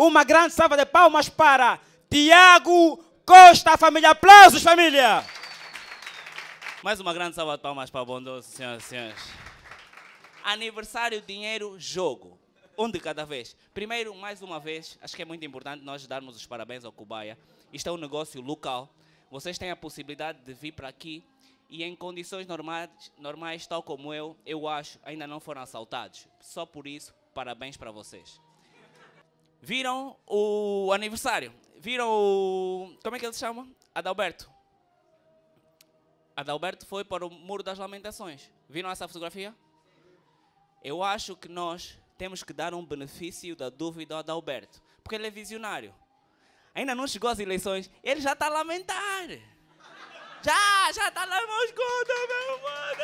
Uma grande salva de palmas para Tiago Costa, família. Aplausos, família! Mais uma grande salva de palmas para o bondoso, senhoras e senhores. Aniversário, dinheiro, jogo. Um de cada vez. Primeiro, mais uma vez, acho que é muito importante nós darmos os parabéns ao Cubaia. Isto é um negócio local. Vocês têm a possibilidade de vir para aqui e em condições normais, normais, tal como eu, eu acho, ainda não foram assaltados. Só por isso, parabéns para vocês. Viram o aniversário? Viram o. Como é que ele se chama? Adalberto. Adalberto foi para o Muro das Lamentações. Viram essa fotografia? Eu acho que nós temos que dar um benefício da dúvida ao Adalberto, porque ele é visionário. Ainda não chegou às eleições, ele já está a lamentar. Já, já está lá mãos gordas, meu amor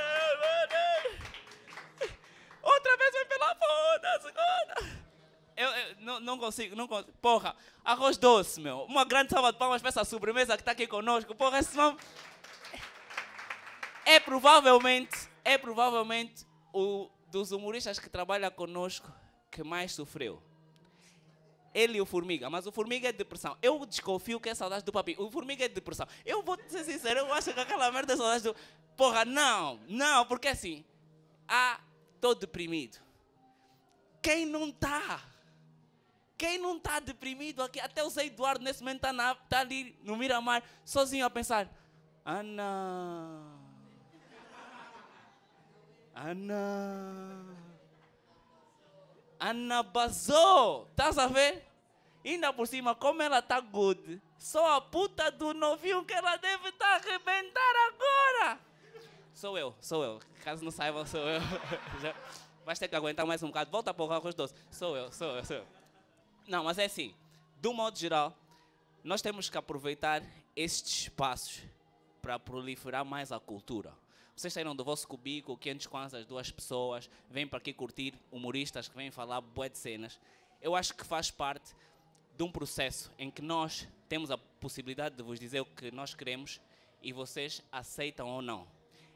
Outra vez foi pela foda, segunda eu, eu não, não, consigo, não consigo. Porra, arroz doce, meu. Uma grande salva de palmas para essa sobremesa que está aqui conosco. Porra, esse nome. É provavelmente, é provavelmente o dos humoristas que trabalha conosco que mais sofreu. Ele e o Formiga, mas o Formiga é depressão. Eu desconfio que é saudade do papi. O Formiga é depressão. Eu vou te ser sincero, eu acho que aquela merda é saudade do. Porra, não, não, porque assim. Ah, estou deprimido. Quem não está? Quem não está deprimido aqui? Até o Zé Eduardo nesse momento está tá ali no Miramar, sozinho a pensar. Ana. Ah, Ana. Ah, Ana ah, basou. Estás a ver? Ainda por cima, como ela está good. Só a puta do novinho que ela deve estar tá arrebentar agora. Sou eu, sou eu. Caso não saiba, sou eu. Vai ter que aguentar mais um bocado. Volta para o arroz doce. Sou eu, sou eu, sou eu. Não, mas é assim. Do modo geral, nós temos que aproveitar estes espaços para proliferar mais a cultura. Vocês saíram do vosso cubículo, 500 kwanzas, duas pessoas, vêm para aqui curtir humoristas que vêm falar boé de cenas. Eu acho que faz parte de um processo em que nós temos a possibilidade de vos dizer o que nós queremos e vocês aceitam ou não.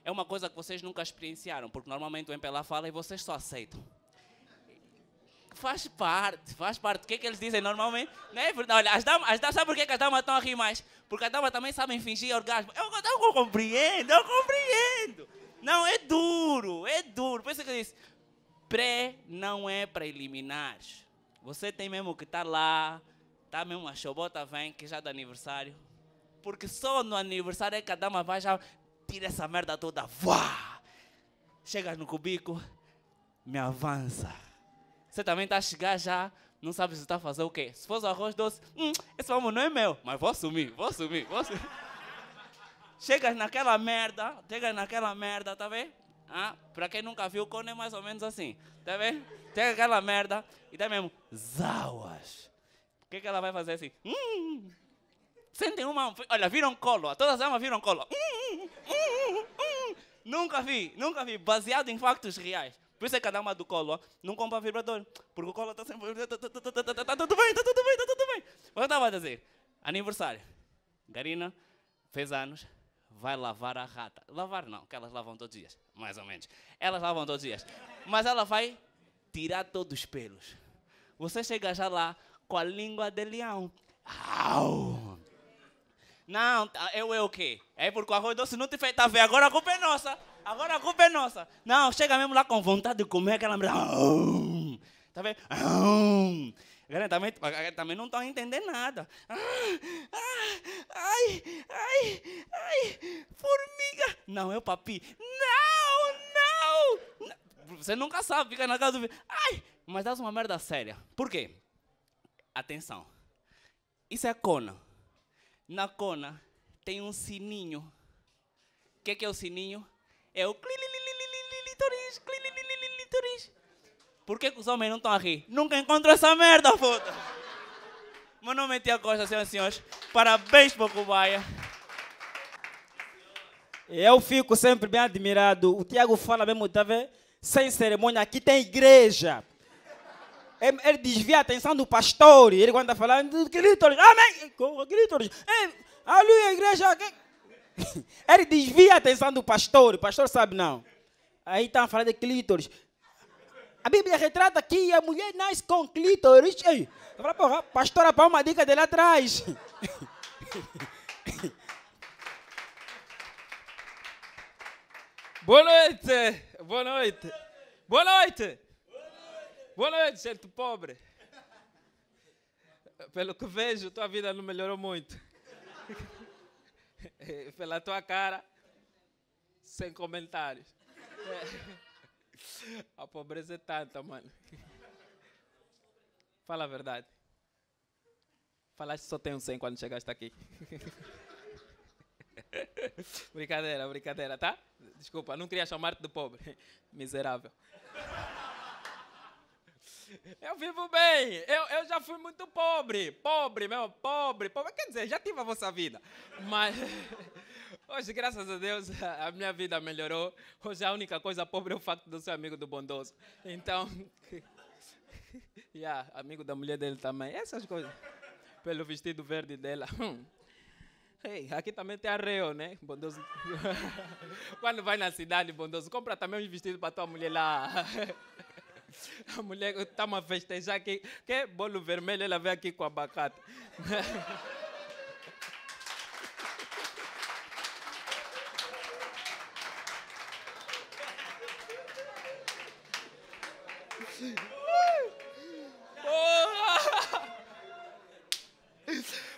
É uma coisa que vocês nunca experienciaram, porque normalmente o MPLA fala e vocês só aceitam faz parte, faz parte. O que é que eles dizem normalmente? Né? Olha, as damas, as damas, sabe por que as damas estão a rir mais? Porque as damas também sabem fingir orgasmo. Eu, eu, eu compreendo, eu compreendo. Não, é duro, é duro. Por isso que eu disse, pré não é para eliminar. Você tem mesmo que estar tá lá, tá mesmo a xobota vem, que já é do aniversário. Porque só no aniversário é que a dama vai já, tira essa merda toda, vá. Chegas no cubico, me avança. Você também está a chegar já, não sabe se está a fazer o quê. Se fosse arroz doce, hum, esse mamão não é meu, mas vou sumir, vou sumir, vou sumir. chegas naquela merda, chegas naquela merda, tá vendo? Ah, pra quem nunca viu, o Cone é mais ou menos assim, tá vendo? Chega aquela merda e dá mesmo, zauas. O que, que ela vai fazer assim? Hum, sentem uma. Olha, viram colo, todas elas viram colo. Hum, hum, hum, nunca vi, nunca vi, baseado em factos reais. Por isso é que a dama do colo ó, não compra vibrador. Porque o colo está sempre. Tá, tudo bem, tá tudo bem, tá tudo bem. Mas eu estava a dizer: aniversário. Garina fez anos, vai lavar a rata. Lavar não, que elas lavam todos os dias, mais ou menos. Elas lavam todos os dias. Mas ela vai tirar todos os pelos. Você chega já lá com a língua de leão. Au! Não, eu é o quê? É porque o arroz doce não te fez, tá vendo? Agora a culpa é nossa. Agora a culpa é nossa. Não, chega mesmo lá com vontade de comer aquela merda. Hum. Tá vendo? Hum. Também, também não estão entendendo nada. Ah, ah, ai, ai, ai, formiga. Não, é o papi. Não, não. Você nunca sabe, fica na casa do... Ai, mas dá uma merda séria. Por quê? Atenção. Isso é a cona. Na cona tem um sininho. O que, que é o sininho? É o clilililililitoris, clilililililitoris. Por que, os homens não estão a rir? Nunca encontro essa merda, foda! Meu nome é Tiago Costa, senhoras e senhores. Parabéns para Cobaia. Eu fico sempre bem admirado. O Tiago fala mesmo, tá vendo? Sem cerimônia, aqui tem igreja. Ele, desvia a atenção do pastor. Ele quando está falando, Clitóris, amém! Clitóris, ali a igreja. Ele desvia a atenção do pastor, o pastor sabe não. Aí estão tá a falar de clítoris. A Bíblia retrata que a mulher nasce com clítoris. Ei, falo, porra, pastora, para uma dica dele atrás. Boa noite, boa noite, boa noite, boa noite, gente pobre. Pelo que vejo, tua vida não melhorou muito pela tua cara, sem comentários. a pobreza é tanta, mano. Fala a verdade. Falaste só tem um 100 quando chegaste aqui. brincadeira, brincadeira, tá? Desculpa, não queria chamar-te de pobre. Miserável. Eu vivo bem. Eu, eu já fui muito pobre. Pobre, meu, pobre, pobre. Quer dizer, já tive a vossa vida. Mas hoje, graças a Deus, a minha vida melhorou. Hoje a única coisa pobre é o facto de eu ser amigo do bondoso. Então. yeah, amigo da mulher dele também. Essas coisas. Pelo vestido verde dela. Hum. Hey, aqui também tem arreio, né? Bondoso. Quando vai na cidade, bondoso, compra também um vestido para tua mulher lá. A mulher, estamos a festejar aqui. Que bolo vermelho, ela vem aqui com abacate.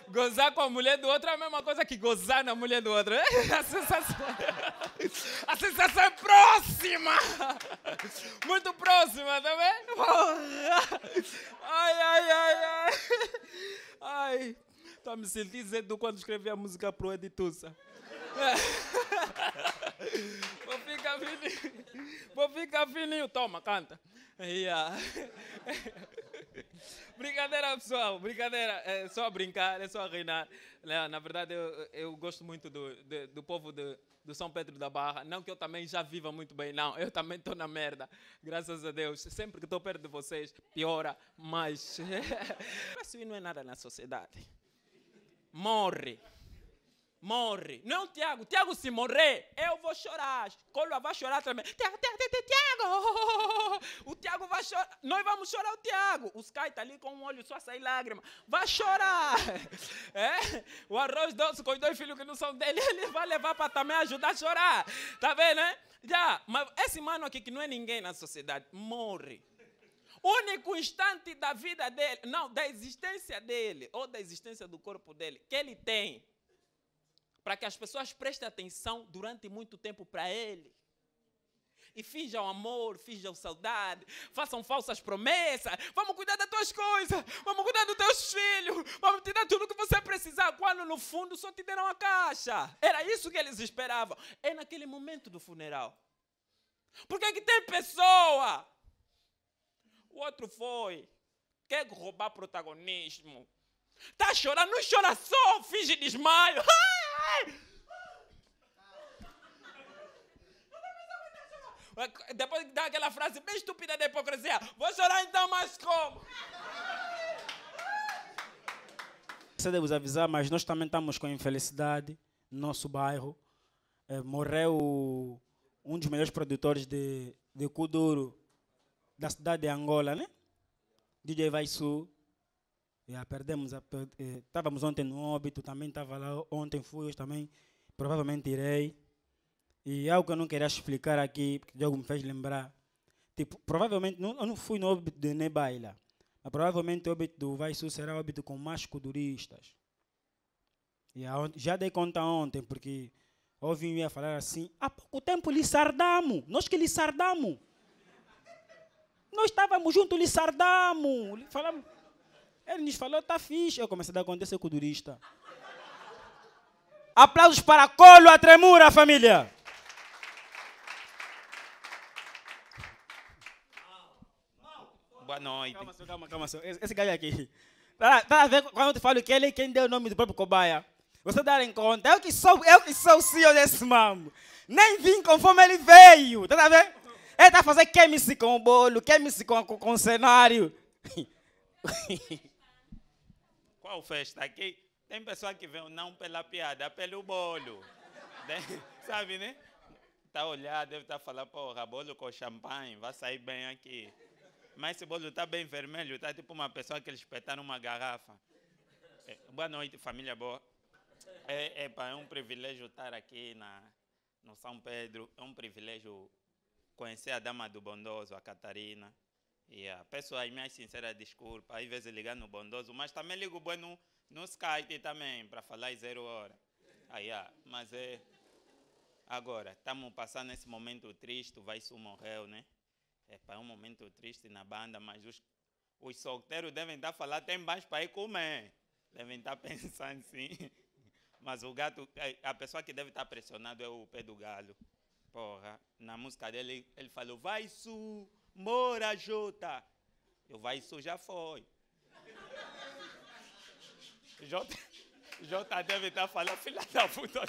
gozar com a mulher do outro é a mesma coisa que gozar na mulher do outro. É, é a sensação. A sensação é próxima! Muito próxima, tá vendo? Ai, ai, ai, ai! Ai, tá me sentindo Zedu quando escrevi a música pro Editussa. Vou ficar fininho. Vou ficar fininho. Toma, canta. Yeah. Brincadeira, pessoal. Brincadeira. É só brincar, é só reinar. Na verdade, eu, eu gosto muito do, do, do povo de, do São Pedro da Barra. Não que eu também já viva muito bem, não. Eu também estou na merda. Graças a Deus. Sempre que estou perto de vocês, piora. Mas. Assim não é nada na sociedade. Morre morre. Não, é Tiago. Tiago, se morrer, eu vou chorar. Colua vai chorar também. Tiago, Tiago, Tiago, Tiago. O Tiago vai chorar. Nós vamos chorar o Tiago. o Sky tá ali com um olho só sai lágrima. Vai chorar. É? O arroz doce com os dois filhos que não são dele, ele vai levar para também ajudar a chorar. Tá vendo, né? Já, mas esse mano aqui que não é ninguém na sociedade, morre único instante da vida dele, não, da existência dele, ou da existência do corpo dele, que ele tem, para que as pessoas prestem atenção durante muito tempo para ele. E finjam amor, finjam saudade, façam falsas promessas. Vamos cuidar das tuas coisas, vamos cuidar dos teus filhos, vamos te dar tudo o que você precisar. Quando no fundo só te deram a caixa. Era isso que eles esperavam. É naquele momento do funeral. Porque é que tem pessoa. O outro foi. Quer roubar protagonismo. Tá chorando, não chora só, finge desmaio. De ah! Depois que dá aquela frase bem estúpida da hipocrisia, vou chorar então, mas como? Preciso vos avisar, mas nós também estamos com infelicidade no nosso bairro. É, morreu um dos melhores produtores de, de Kuduro da cidade de Angola, né? DJ Vai Yeah, é, perdemos a, per, estávamos é, ontem no óbito, também estava lá, ontem fui, hoje também, provavelmente irei. E algo que eu não queria explicar aqui, porque Diogo me fez lembrar. Tipo, provavelmente, não, eu não fui no óbito de Nebaila, mas provavelmente o óbito do Vai Sul será óbito com mais coduristas E yeah, já dei conta ontem, porque ouvi ia falar assim, há pouco tempo lhe sardamo, nós que lhe sardamo. Nós estávamos juntos, lhe sardamo, falamos... Ele nos falou, tá fixe. Eu comecei a dar conta turista. Aplausos para Colo a Tremura, família! Boa noite. Calma, senhor, calma, calma, senhor. Esse, esse aqui. Tá, tá a ver quando eu te falo que ele é quem deu o nome do próprio cobaia. Você dá em conta. Eu que sou, eu que sou o CEO desse mambo. Nem vim conforme ele veio. Tá a ver? Ele tá fazendo queime-se com o bolo, queime-se com, com, com o cenário. qual festa aqui? Tem pessoa que vem não pela piada, pelo bolo. Né? Sabe, né? Tá olhando, deve estar tá falando, porra, bolo com champanhe, vai sair bem aqui. Mas esse bolo está bem vermelho, está tipo uma pessoa que eles espetaram uma garrafa. É, boa noite, família boa. É, é, é um privilégio estar aqui na, no São Pedro, é um privilégio conhecer a dama do bondoso, a Catarina. Yeah. Peço as minhas sinceras desculpas, às vezes ligar no bondoso, mas também ligo bem no, no Skype também, para falar em zero hora. Ah, yeah. Mas é. Agora, estamos passando esse momento triste, o Vaisu morreu, né? É para um momento triste na banda, mas os, os solteiros devem estar tá falando, tem mais para ir comer. Devem estar tá pensando sim. Mas o gato, é, a pessoa que deve estar tá pressionado é o pé do galo. Porra, na música dele, ele falou, vai su, Mora, Jota. Eu vai, isso já foi. Jota, Jota deve estar tá falando, filha da puta.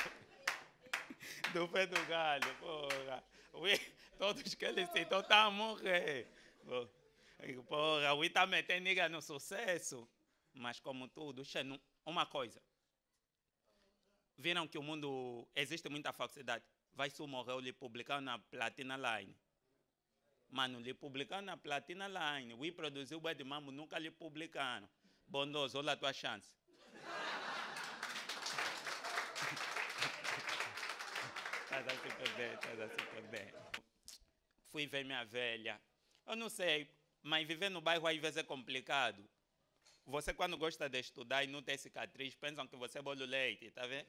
Do pé do galho, porra. Ui, todos que eles estão tá a morrer. Porra, o está metendo nega no sucesso. Mas como tudo, uma coisa. Viram que o mundo existe muita falsidade. Vai se morreu, o republicano na Platina Line mas não lhe publicaram na Platina Line. We produziu o Bad Mambo, nunca lhe publicaram. Bondoso, olha a tua chance. Está a se está estás a Fui ver minha velha. Eu não sei, mas viver no bairro às vezes é complicado. Você, quando gosta de estudar e não tem cicatriz, pensam que você é bolo leite, tá vendo?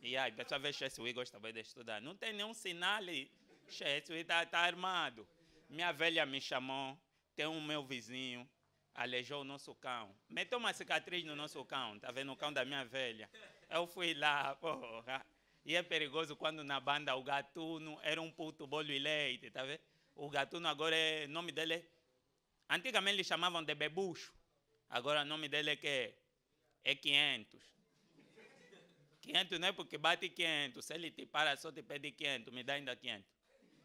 E aí, a pessoa vê Chesui e gosta bem de estudar. Não tem nenhum sinal ali. Chesui está tá armado. Minha velha me chamou, tem um meu vizinho, aleijou o nosso cão. Meteu uma cicatriz no nosso cão, tá vendo o cão da minha velha? Eu fui lá, porra. E é perigoso quando na banda o gatuno era um puto bolo e leite, tá vendo? O gatuno agora é. nome dele é. Antigamente eles chamavam de bebucho. Agora o nome dele é que é 500. É 500 não é porque bate 500. Se ele te para, só te pede 500. Me dá ainda 500.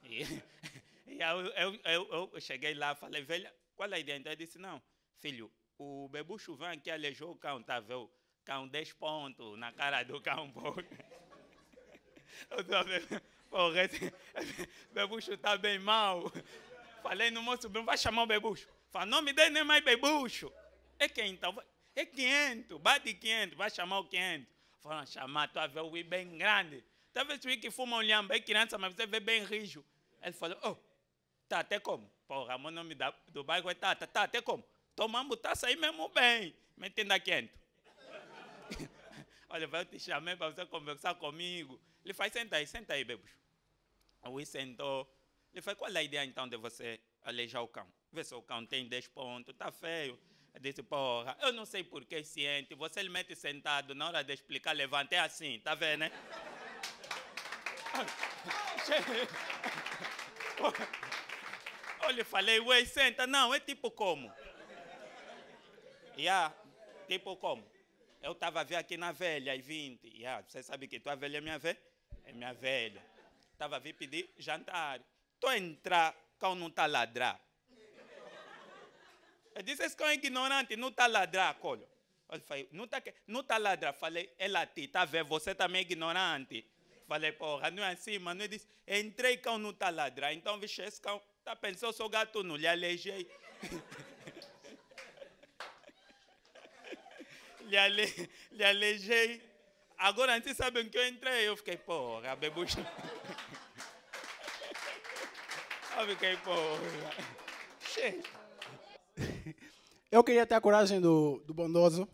E, E eu, eu, eu, eu cheguei lá, falei, velha, qual é a ideia? Então, eu disse, não, filho, o Bebu Chuvan que aleijou o cão, tá vendo? Cão 10 pontos na cara do cão, pô. Eu pouco. Porra, esse bebucho tá bem mal. Falei no moço, não vai chamar o bebucho. Falei, não me dê nem mais bebucho. É quem então? É 500, bate 500, vai chamar o 500. Falei, chamar, tu vai ver o bem grande. Talvez tá o que fuma um lhamba, é criança, mas você vê bem rijo. Ele falou, oh, Tá até como? porra, meu nome da, do bairro é Tata. Tá até como? Tomamos taça aí mesmo bem. metendo aqui quente. Olha, eu te chamei para você conversar comigo. Ele faz, senta aí, senta aí, bebos. O sentou. Ele faz, qual é a ideia então de você aleijar o cão? Vê se o cão tem 10 pontos, tá feio. Eu disse, porra, eu não sei por que ciente. Você ele mete sentado, na hora de explicar, levanta, é assim, tá vendo, né? Eu lhe falei, ué, senta. Não, é tipo como? Yeah, tipo como? Eu estava a ver aqui na velha, e 20. Yeah, você sabe que tua velha é minha velha? É minha velha. Estava a vir pedir jantar. tu entrar, cão não está ladrar. Eu disse, esse cão é ignorante, não está ladrar, colho. Ele falou, não está não tá ladrar. Falei, é latir, está a ver, você também é ignorante. Falei, porra, não é assim, mano. Ele disse, entrei, cão não está ladrar. Então, vixe, esse cão Tá pensando, eu sou gatuno, lhe aleijei. lhe, ale, lhe aleijei. Agora antes sabem que eu entrei, eu fiquei, porra, bebucha. eu fiquei, porra. Eu queria ter a coragem do, do bondoso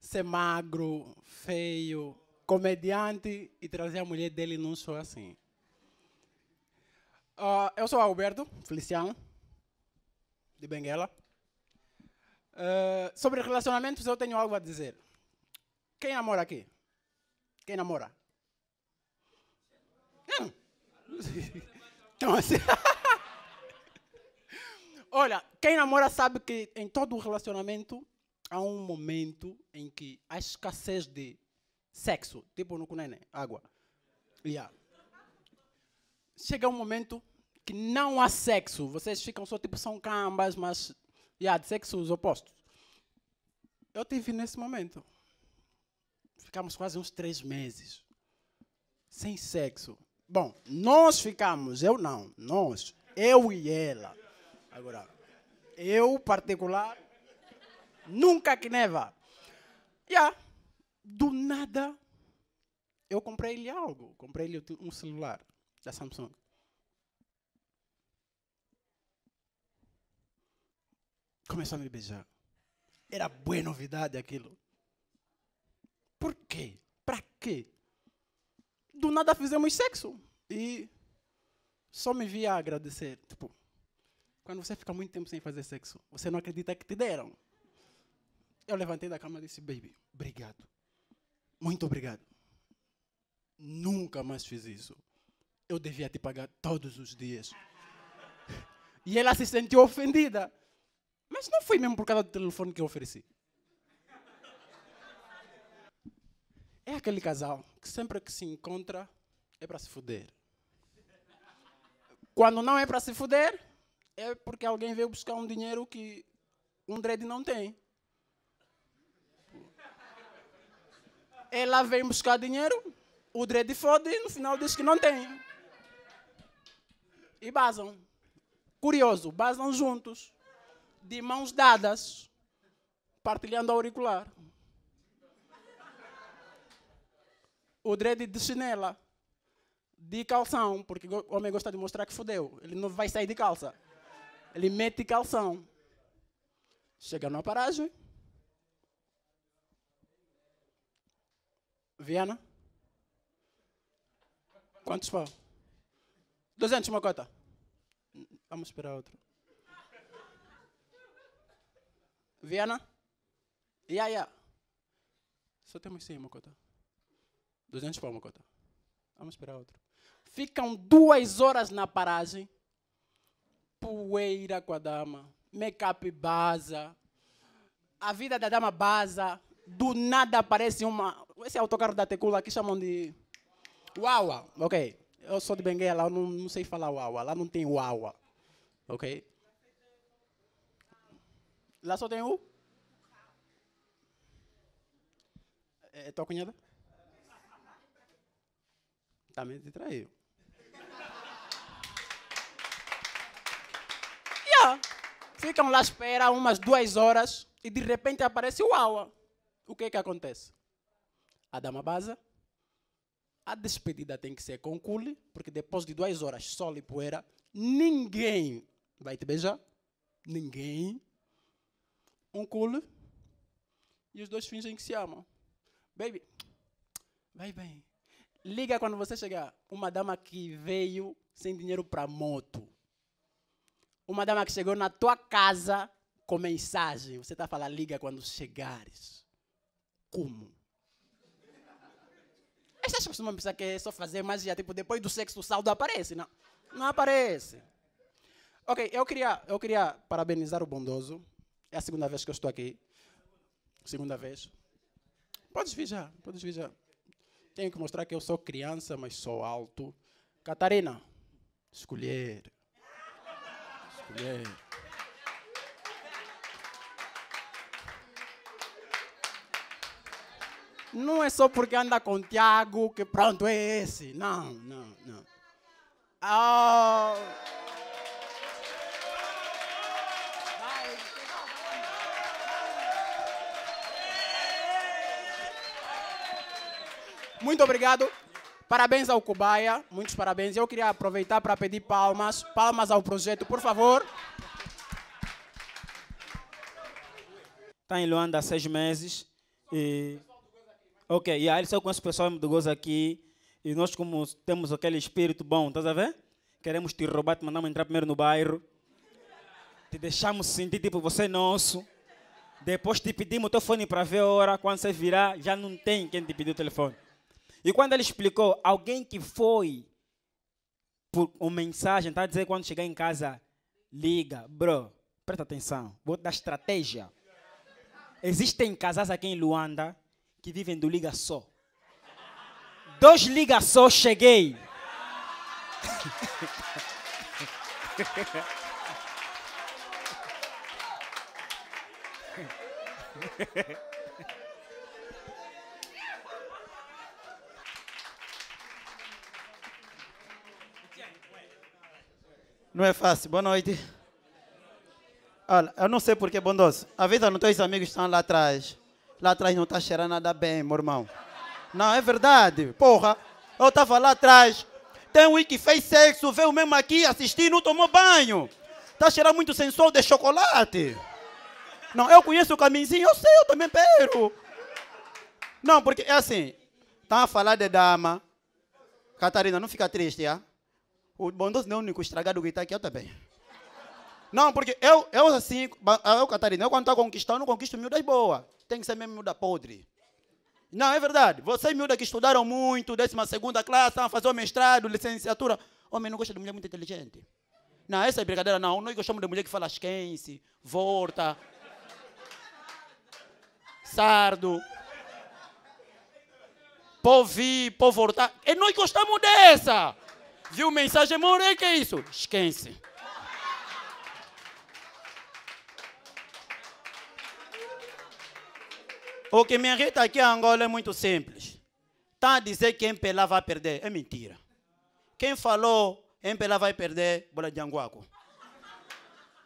ser magro, feio, comediante e trazer a mulher dele num show assim. Uh, eu sou Alberto Feliciano, de Benguela. Uh, sobre relacionamentos, eu tenho algo a dizer. Quem namora aqui? Quem namora? Hum. Então, assim. Olha, quem namora sabe que em todo relacionamento há um momento em que há escassez de sexo, tipo no cunene, água. Yeah chega um momento que não há sexo. Vocês ficam só tipo, são cambas, mas yeah, de sexos opostos. Eu tive nesse momento. Ficamos quase uns três meses sem sexo. Bom, nós ficamos, eu não, nós, eu e ela. Agora, eu particular, nunca que neva. Yeah, do nada, eu comprei-lhe algo, comprei-lhe um celular da Samsung. Começou a me beijar. Era boa novidade aquilo. Por quê? Para quê? Do nada fizemos sexo e só me via agradecer. Tipo, quando você fica muito tempo sem fazer sexo, você não acredita que te deram. Eu levantei da cama e disse, baby, obrigado. Muito obrigado. Nunca mais fiz isso eu devia te pagar todos os dias. E ela se sentiu ofendida. Mas não foi mesmo por causa do telefone que eu ofereci. É aquele casal que sempre que se encontra é para se fuder. Quando não é para se fuder, é porque alguém veio buscar um dinheiro que um dread não tem. Ela vem buscar dinheiro, o dread fode e no final diz que não tem e Bazam. Curioso, Bazam juntos, de mãos dadas, partilhando auricular. O dread de chinela, de calção, porque o homem gosta de mostrar que fudeu. Ele não vai sair de calça. Ele mete calção. Chega numa paragem. Viana? Quantos foram? 200, uma cota. Vamos esperar outro. Viana? Yeah, yeah. Só temos 100, Mocota. 200 para Mocota. Vamos esperar outro. Ficam duas horas na paragem. Poeira com a dama. Make-up baza. A vida da dama baza. Do nada aparece uma... Esse é autocarro da Tecula que chamam de... uau Ok. Eu sou de Benguela, eu não, não sei falar uau Lá não tem uau Ok? Lá só tem um? Eh, é tua cunhada? Também te traiu. yeah. Ficam lá, espera umas duas horas e de repente aparece o Aua. O que é que acontece? A dama baza. A despedida tem que ser com cule, porque depois de duas horas, sol e poeira, ninguém Vai te beijar? Ninguém. Um cule. E os dois fingem que se amam. Baby, vai bem. Liga quando você chegar. Uma dama que veio sem dinheiro para moto. Uma dama que chegou na tua casa com mensagem. Você está falando, liga quando chegares. Como? Essas pessoas pensam que é só fazer magia. Tipo, depois do sexo o saldo aparece. Não, não aparece. Ok, eu queria, eu queria parabenizar o bondoso. É a segunda vez que eu estou aqui. Segunda vez. Podes vir já, podes vir já. Tenho que mostrar que eu sou criança, mas sou alto. Catarina, escolher. Escolher. Não é só porque anda com Tiago que pronto é esse. Não, não, não. Oh. Muito obrigado. Parabéns ao Cobaia, muitos parabéns. Eu queria aproveitar para pedir palmas, palmas ao projeto, por favor. Está em Luanda há seis meses. E... Ok, e aí ele só o pessoal do Gozo aqui. E nós, como temos aquele espírito bom, estás a ver? Queremos te roubar, te mandamos entrar primeiro no bairro. Te deixamos sentir, tipo, você é nosso. Depois te pedimos o teu fone para ver a hora. Quando você virar, já não tem quem te pediu o telefone. E quando ele explicou, alguém que foi por uma mensagem, está a dizer quando chegar em casa, liga, bro, presta atenção, vou dar estratégia. Existem casais aqui em Luanda que vivem do liga só. Dois liga só, cheguei. Não é fácil. Boa noite. Olha, eu não sei porque, bondoso. Avisa nos teus amigos que estão lá atrás. Lá atrás não está cheirando nada bem, meu irmão. Não, é verdade. Porra. Eu estava lá atrás. Tem um que fez sexo, veio mesmo aqui assistir, não tomou banho. Está cheirando muito sensual de chocolate. Não, eu conheço o caminzinho, eu sei, eu também pero. Não, porque é assim. Estão tá a falar de dama. Catarina, não fica triste, ah? É? O bondoso não é o único estragado que está aqui, eu é também. Não, porque eu, eu assim, eu, Catarina, eu quando estou conquistando, não conquisto miúdas boa. Tem que ser mesmo miúda podre. Não, é verdade. Vocês, miúdas, que estudaram muito, décima segunda classe, estão a fazer o mestrado, licenciatura. Homem não gosta de mulher muito inteligente. Não, essa é brincadeira, não. Nós gostamos de mulher que fala asquense, volta, sardo, povo vir, povo voltar. E nós gostamos dessa. Viu mensagem, amor? que é isso? Esquece. O que me irrita aqui em Angola é muito simples. Está a dizer que Empelá vai perder. É mentira. Quem falou Empelá vai perder, bola de Anguaco.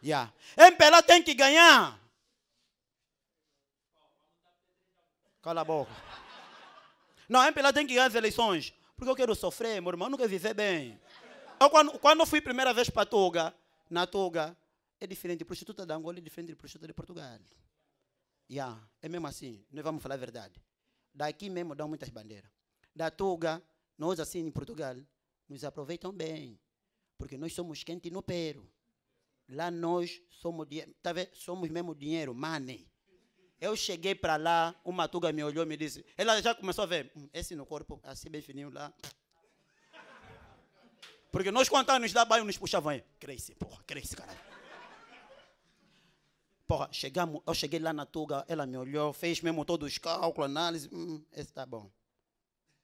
Yeah. Empelá tem que ganhar. Cala a boca. Não, Empelá tem que ganhar as eleições porque eu quero sofrer, meu irmão, não quer viver bem. Eu, quando, quando eu fui primeira vez para Tuga, na Tuga, é diferente. Prostituta da Angola é diferente de prostituta de Portugal. Yeah, é mesmo assim, nós vamos falar a verdade. Daqui mesmo dão muitas bandeiras. Da Tuga, nós assim em Portugal, nos aproveitam bem, porque nós somos quente no peru. Lá nós somos, tá vendo? somos mesmo dinheiro, money. Eu cheguei para lá, uma tuga me olhou e me disse. Ela já começou a ver. Hum, esse no corpo, assim bem fininho lá. Porque nós, quando nos lá banho, nos puxava, Aí. Cresce, porra, cresce, caralho. Porra, chegamos, eu cheguei lá na tuga, ela me olhou, fez mesmo todos os cálculos, análise. Hum, esse tá bom.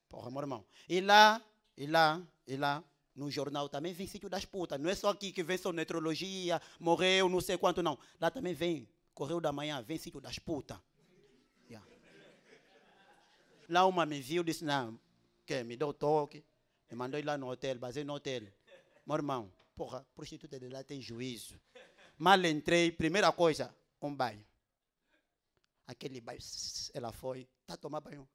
Porra, meu irmão. E lá, e lá, e lá, no jornal também vem sítio das putas. Não é só aqui que vem só neurologia, morreu, não sei quanto, não. Lá também vem Correio da manhã, vem sítio das putas. Yeah. Lá uma me viu e disse, não, que me deu toque. Me mandou ir lá no hotel, basei no hotel. Meu irmão, porra, prostituta de lá tem juízo. Mal entrei, primeira coisa, um banho. Aquele banho, ela foi, tá tomando tomar banho.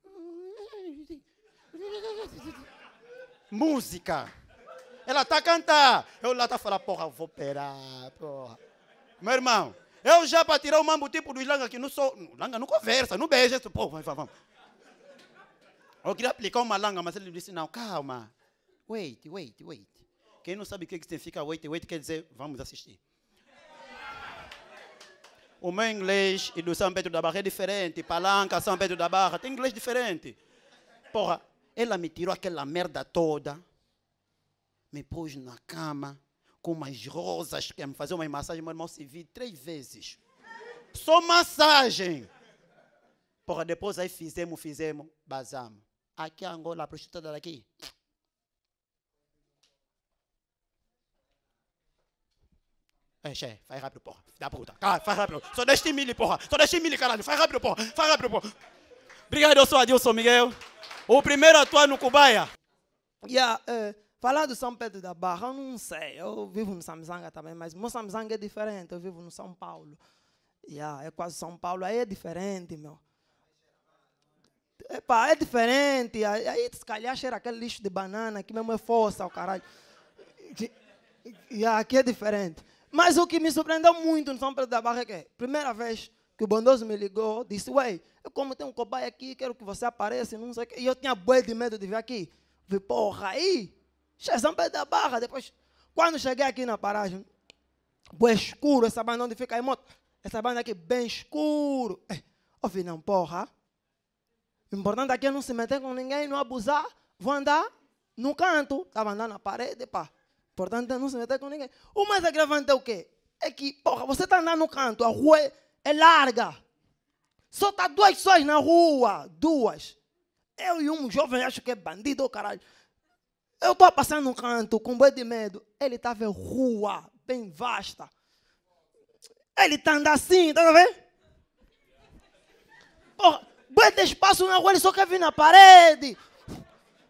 Música. Ela tá a cantar. Eu lá tá a falar, porra, vou operar, porra. Meu irmão, eu já para tirar o mambo tipo do langa que não sou. Langa não conversa, não beija esse povo. Vamos. Eu queria aplicar uma langa, mas ele disse: não, calma. Wait, wait, wait. Quem não sabe o que significa wait, wait quer dizer vamos assistir. O meu inglês e do São Pedro da Barra é diferente. Palanca, São Pedro da Barra, tem inglês diferente. Porra, ela me tirou aquela merda toda, me pôs na cama com umas rosas, quer me fazer uma massagem, meu irmão se vi três vezes. Só massagem. Porra, depois aí fizemos, fizemos, basamos. Aqui é a Angola, a prostituta tá daqui. É, chefe, faz rápido, porra. Dá puta. cara faz rápido. Só deixa mil, porra. Só deixa mil, caralho. Faz rápido, porra. Faz rápido, porra. Obrigado, eu sou Adilson Miguel. O primeiro a atuar no Cubaia. Yeah, uh, é, Falar do São Pedro da Barra, eu não sei. Eu vivo no Samsanga também, mas meu Samsanga é diferente. Eu vivo no São Paulo. Yeah, é quase São Paulo. Aí é diferente, meu. Epa, é diferente. Aí, se calhar, cheira aquele lixo de banana que mesmo é força, o caralho. Yeah, aqui é diferente. Mas o que me surpreendeu muito no São Pedro da Barra é que, primeira vez que o bondoso me ligou, disse, ué, eu como tem um cobaia aqui, quero que você apareça, não sei o quê. E eu tinha boi de medo de vir aqui. Vi, porra, aí Chezão perto da barra. Depois, quando cheguei aqui na paragem, o escuro, essa banda onde fica a moto, essa banda aqui bem escuro. É, ouvi, não, porra. O importante aqui é não se meter com ninguém, não abusar. Vou andar no canto. Estava andando na parede, pá. O importante é não se meter com ninguém. O mais agravante é o quê? É que, porra, você está andando no canto, a rua é, é larga. Só tá duas pessoas na rua. Duas. Eu e um jovem acho que é bandido, caralho. Eu estou passando um canto com boi de medo. Ele está vendo rua bem vasta. Ele está andando assim, está vendo? Porra, boi de espaço na rua, ele só quer vir na parede.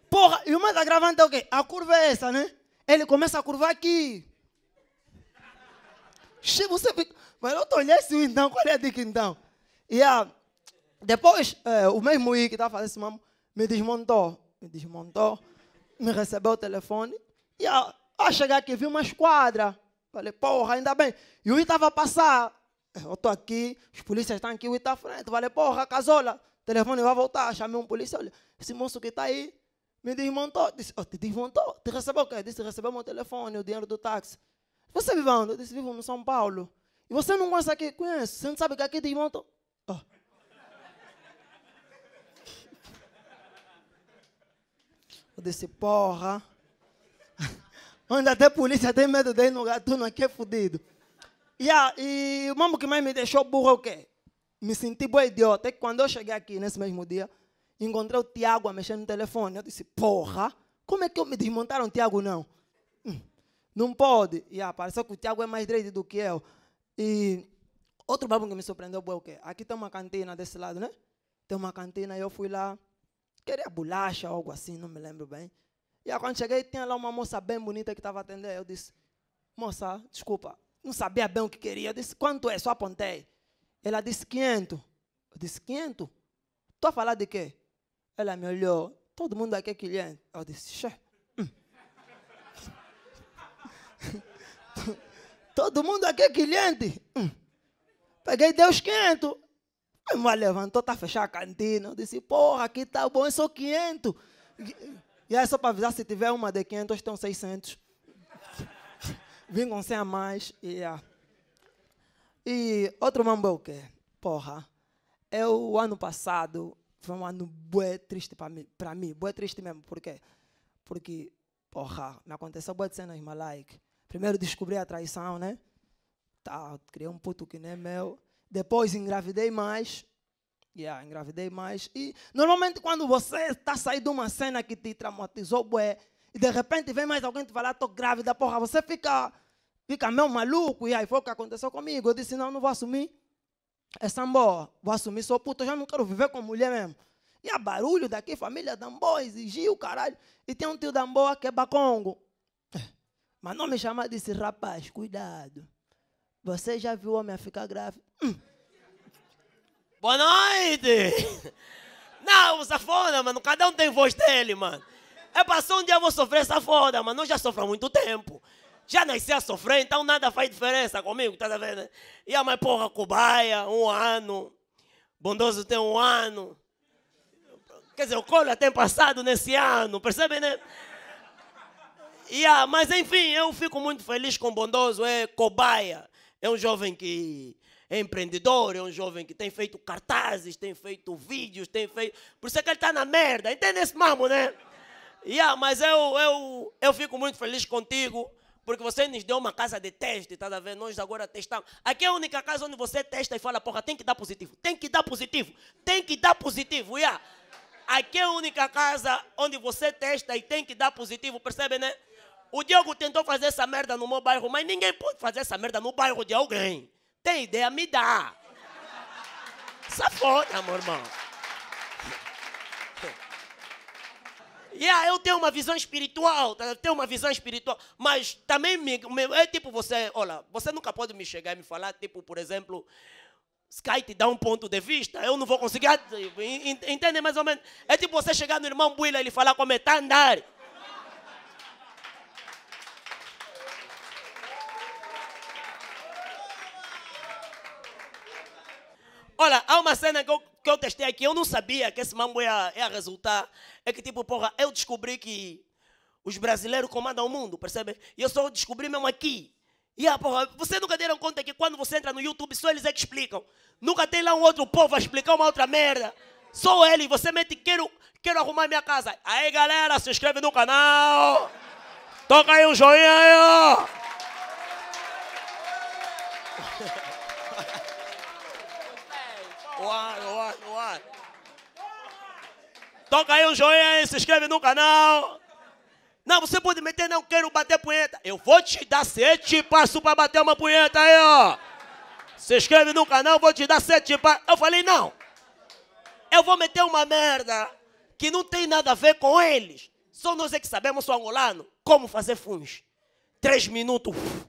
Porra, e o mais agravante tá então, é o quê? A curva é essa, né? Ele começa a curvar aqui. Você fica... Mas eu estou olhando assim, então, qual é a dica, então? E a... depois, é, o mesmo I que estava tá fazendo esse mamo me desmontou. Me desmontou me recebeu o telefone e ao, ao chegar aqui vi uma esquadra. Falei, porra, ainda bem. E o Ita vai passar. É, eu estou aqui, os polícias estão aqui, o Ita tá à frente. Falei, porra, casola, o telefone vai voltar. Chamei um polícia, olha, esse moço que está aí me desmontou. Disse, oh, te desmontou? Te recebeu o quê? Disse, recebeu meu telefone, o dinheiro do táxi. Você vive onde? Eu disse, vivo no São Paulo. E você não conhece aqui? Conhece. Você não sabe que aqui é desmontou? Oh. Eu desse porra. Onde até polícia tem medo de ir no gatuno aqui é, é fudido. a e o mambo que mais me deixou burro é o quê? Me senti boa idiota. É que quando eu cheguei aqui nesse mesmo dia, encontrei o Tiago a mexer no telefone. Eu disse, porra, como é que eu me desmontaram o Tiago não? Hum, não pode. E yeah, pareceu que o Tiago é mais direito do que eu. E outro babo que me surpreendeu é o quê? Aqui tem uma cantina desse lado, né? Tem uma cantina e eu fui lá queria bolacha ou algo assim, não me lembro bem. E aí, quando cheguei, tinha lá uma moça bem bonita que estava atendendo. Eu disse, moça, desculpa, não sabia bem o que queria. Eu disse, quanto é? Só apontei. Ela disse, 500. Eu disse, 500? Estou a falar de quê? Ela me olhou, todo mundo aqui é cliente. Eu disse, xé. Hum. todo mundo aqui é cliente. Hum. Peguei, deu os 500. A irmã levantou, tá fechada a cantina. Eu disse, porra, aqui tá bom, eu sou 500. E aí, é só para avisar, se tiver uma de 500, estão 600. Vim com 100 a mais. Yeah. É. E outro mambo é o quê? Porra, eu, o ano passado, foi um ano bué triste para mim, para mim, bué triste mesmo, por quê? Porque, porra, me aconteceu bué de cenas malike. Primeiro descobri a traição, né? Tá, criei um puto que nem é meu. Depois engravidei mais. Yeah, engravidei mais. E normalmente quando você está saindo de uma cena que te traumatizou, bué, e de repente vem mais alguém te falar, tô grávida, porra, você fica, fica meio maluco. E aí foi o que aconteceu comigo. Eu disse, não, não vou assumir. É sambó, vou assumir, sou puto já não quero viver com mulher mesmo. E a barulho daqui, família Dambó exigiu, caralho. E tem um tio Dambó que é bacongo. Mas não me chama disse, rapaz, cuidado. Você já viu homem ficar grave? Hum. Boa noite! Não, foda, mano. Cada um tem voz dele, mano. É passou um dia eu vou sofrer foda, mano. Eu já sofro há muito tempo. Já nasci a sofrer, então nada faz diferença comigo, tá vendo? E a mãe, porra, cobaia, um ano. Bondoso tem um ano. Quer dizer, o Cola tem passado nesse ano, percebe, né? Yeah, mas enfim, eu fico muito feliz com Bondoso, é cobaia. É um jovem que é empreendedor, é um jovem que tem feito cartazes, tem feito vídeos, tem feito. Por isso é que ele está na merda. Entende esse mamo, né? Yeah, mas eu, eu, eu fico muito feliz contigo, porque você nos deu uma casa de teste, a tá ver? Nós agora testamos. Aqui é a única casa onde você testa e fala, porra, tem que dar positivo, tem que dar positivo, tem que dar positivo, yeah. Aqui é a única casa onde você testa e tem que dar positivo, percebe, né? O Diogo tentou fazer essa merda no meu bairro, mas ninguém pode fazer essa merda no bairro de alguém. Tem ideia? Me dá. Safona, meu irmão. Yeah, eu tenho uma visão espiritual, tá? tenho uma visão espiritual, mas também me, me, é tipo você, olha, você nunca pode me chegar e me falar, tipo, por exemplo, Sky te dá um ponto de vista, eu não vou conseguir, entende mais ou menos? É tipo você chegar no irmão Buila e ele falar como é, tá andar. Olha, há uma cena que eu, que eu testei aqui, eu não sabia que esse mambo ia, ia resultar. É que tipo, porra, eu descobri que os brasileiros comandam o mundo, percebe? E eu só descobri mesmo aqui. E a ah, porra, vocês nunca deram conta que quando você entra no YouTube, só eles é que explicam. Nunca tem lá um outro povo a explicar uma outra merda. Só ele, você mete, quero, quero arrumar minha casa. Aí galera, se inscreve no canal. Toca aí um joinha aí, ó ar, no ar, no ar. Toca aí o um joinha, se inscreve no canal. Não, você pode meter, não quero bater punheta. Eu vou te dar sete passos para bater uma punheta aí, ó. Se inscreve no canal, vou te dar sete passos. Eu falei, não. Eu vou meter uma merda que não tem nada a ver com eles. Só nós é que sabemos, sou angolano, como fazer funs. Três minutos, uf,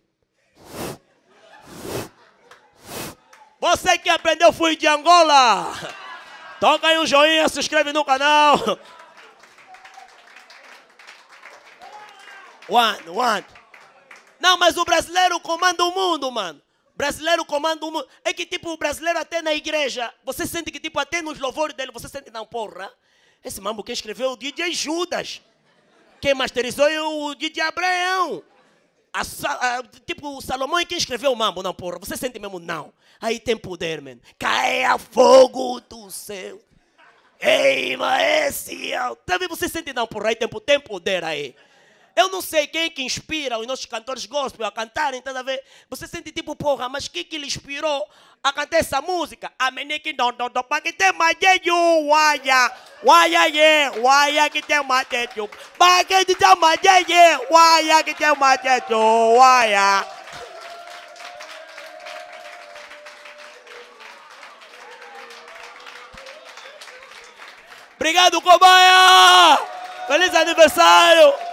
Você que aprendeu Fui de Angola. Toca aí um joinha, se inscreve no canal. One, one. Não, mas o brasileiro comanda o mundo, mano. Brasileiro comanda o mundo. É que tipo, o brasileiro até na igreja, você sente que tipo, até nos louvores dele, você sente, não, porra. Esse mambo quem escreveu é o DJ Judas. Quem masterizou é o DJ Abraão a, tipo Salomão é quem escreveu o mambo, não, porra. Você sente mesmo, não. Aí tem poder, man. Caia fogo do céu. Ei, maestro. É Também você sente, não, porra. Aí tem, tem poder aí. Eu não sei quem que inspira os nossos cantores gospel a cantarem, tá a ver? Você sente tipo, porra, mas quem que lhe inspirou a cantar essa música? A menina não, não, não, que tem mais de uaya uaia, ye, uaya que tem mais de um, que tem mais de que tem mais de Obrigado, cobaia! Feliz aniversário!